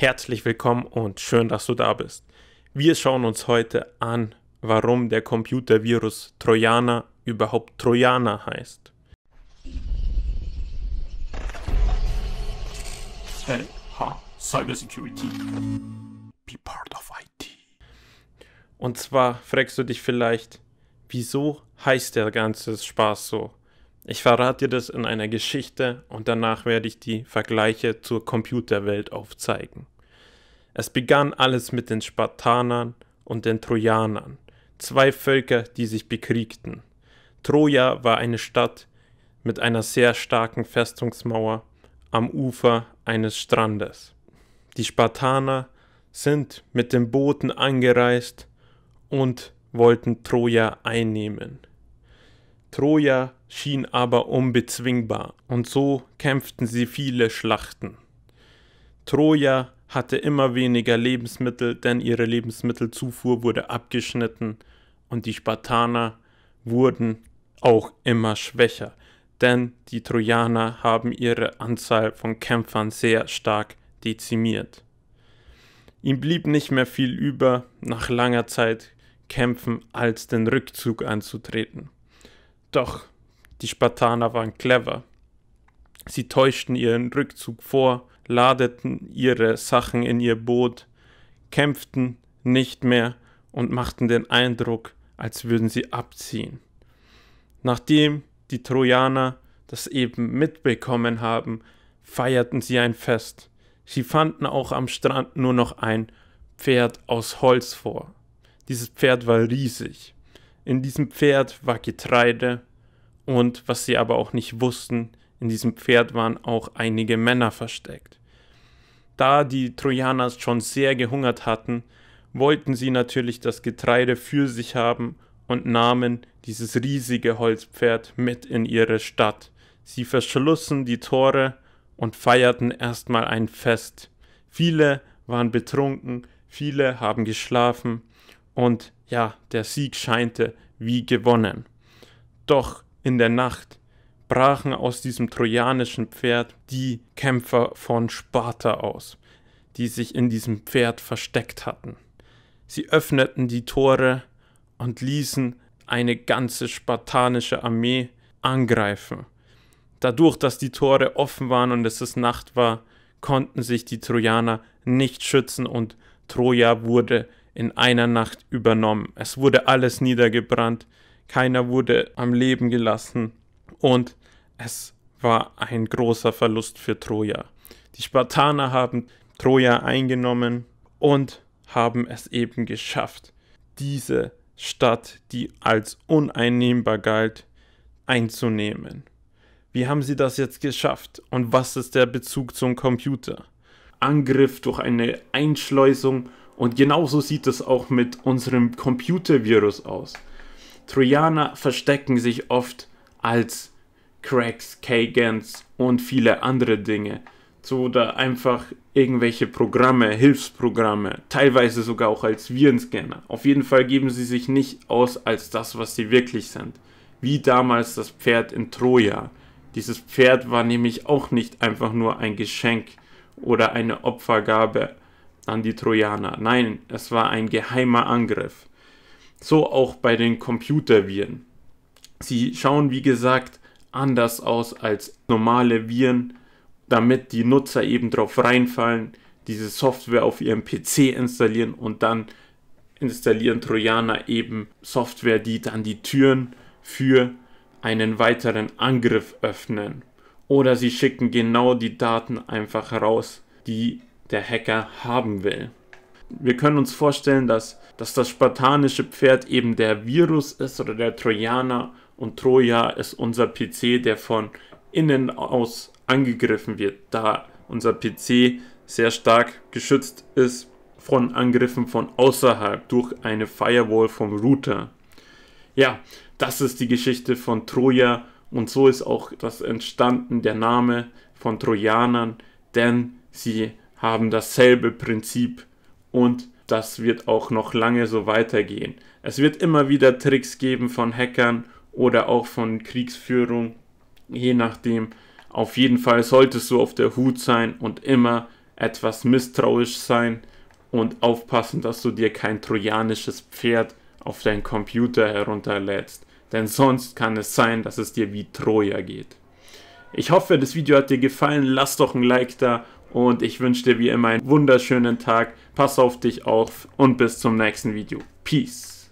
Herzlich willkommen und schön, dass du da bist. Wir schauen uns heute an, warum der Computervirus Trojaner überhaupt Trojaner heißt. Hey, ha, Cybersecurity. Be part of IT. Und zwar fragst du dich vielleicht, wieso heißt der ganze Spaß so? Ich verrate dir das in einer Geschichte und danach werde ich die Vergleiche zur Computerwelt aufzeigen. Es begann alles mit den Spartanern und den Trojanern, zwei Völker, die sich bekriegten. Troja war eine Stadt mit einer sehr starken Festungsmauer am Ufer eines Strandes. Die Spartaner sind mit den Booten angereist und wollten Troja einnehmen. Troja schien aber unbezwingbar, und so kämpften sie viele Schlachten. Troja hatte immer weniger Lebensmittel, denn ihre Lebensmittelzufuhr wurde abgeschnitten und die Spartaner wurden auch immer schwächer, denn die Trojaner haben ihre Anzahl von Kämpfern sehr stark dezimiert. Ihm blieb nicht mehr viel über, nach langer Zeit Kämpfen als den Rückzug anzutreten. Doch die Spartaner waren clever. Sie täuschten ihren Rückzug vor, ladeten ihre Sachen in ihr Boot, kämpften nicht mehr und machten den Eindruck, als würden sie abziehen. Nachdem die Trojaner das eben mitbekommen haben, feierten sie ein Fest. Sie fanden auch am Strand nur noch ein Pferd aus Holz vor. Dieses Pferd war riesig. In diesem Pferd war Getreide und, was sie aber auch nicht wussten, in diesem Pferd waren auch einige Männer versteckt. Da die Trojaner schon sehr gehungert hatten, wollten sie natürlich das Getreide für sich haben und nahmen dieses riesige Holzpferd mit in ihre Stadt. Sie verschlossen die Tore und feierten erstmal ein Fest. Viele waren betrunken, viele haben geschlafen und ja, der Sieg scheinte wie gewonnen. Doch in der Nacht brachen aus diesem trojanischen Pferd die Kämpfer von Sparta aus, die sich in diesem Pferd versteckt hatten. Sie öffneten die Tore und ließen eine ganze spartanische Armee angreifen. Dadurch, dass die Tore offen waren und es Nacht war, konnten sich die Trojaner nicht schützen und Troja wurde in einer Nacht übernommen. Es wurde alles niedergebrannt, keiner wurde am Leben gelassen und es war ein großer Verlust für Troja. Die Spartaner haben Troja eingenommen und haben es eben geschafft, diese Stadt, die als uneinnehmbar galt, einzunehmen. Wie haben sie das jetzt geschafft und was ist der Bezug zum Computer? Angriff durch eine Einschleusung und genauso sieht es auch mit unserem Computervirus aus. Trojaner verstecken sich oft als Cracks, Kagans und viele andere Dinge. So oder einfach irgendwelche Programme, Hilfsprogramme, teilweise sogar auch als Virenscanner. Auf jeden Fall geben sie sich nicht aus als das, was sie wirklich sind. Wie damals das Pferd in Troja. Dieses Pferd war nämlich auch nicht einfach nur ein Geschenk oder eine Opfergabe an die Trojaner. Nein, es war ein geheimer Angriff. So auch bei den Computerviren. Sie schauen, wie gesagt, anders aus als normale Viren, damit die Nutzer eben drauf reinfallen, diese Software auf ihrem PC installieren und dann installieren Trojaner eben Software, die dann die Türen für einen weiteren Angriff öffnen. Oder sie schicken genau die Daten einfach raus, die der Hacker haben will. Wir können uns vorstellen, dass, dass das spartanische Pferd eben der Virus ist oder der Trojaner und Troja ist unser PC, der von innen aus angegriffen wird, da unser PC sehr stark geschützt ist von Angriffen von außerhalb durch eine Firewall vom Router. Ja, das ist die Geschichte von Troja und so ist auch das entstanden der Name von Trojanern, denn sie haben dasselbe Prinzip und das wird auch noch lange so weitergehen. Es wird immer wieder Tricks geben von Hackern oder auch von Kriegsführung, je nachdem. Auf jeden Fall solltest du auf der Hut sein und immer etwas misstrauisch sein und aufpassen, dass du dir kein trojanisches Pferd auf deinen Computer herunterlädst. Denn sonst kann es sein, dass es dir wie Troja geht. Ich hoffe, das Video hat dir gefallen. Lass doch ein Like da und ich wünsche dir wie immer einen wunderschönen Tag. Pass auf dich auf und bis zum nächsten Video. Peace.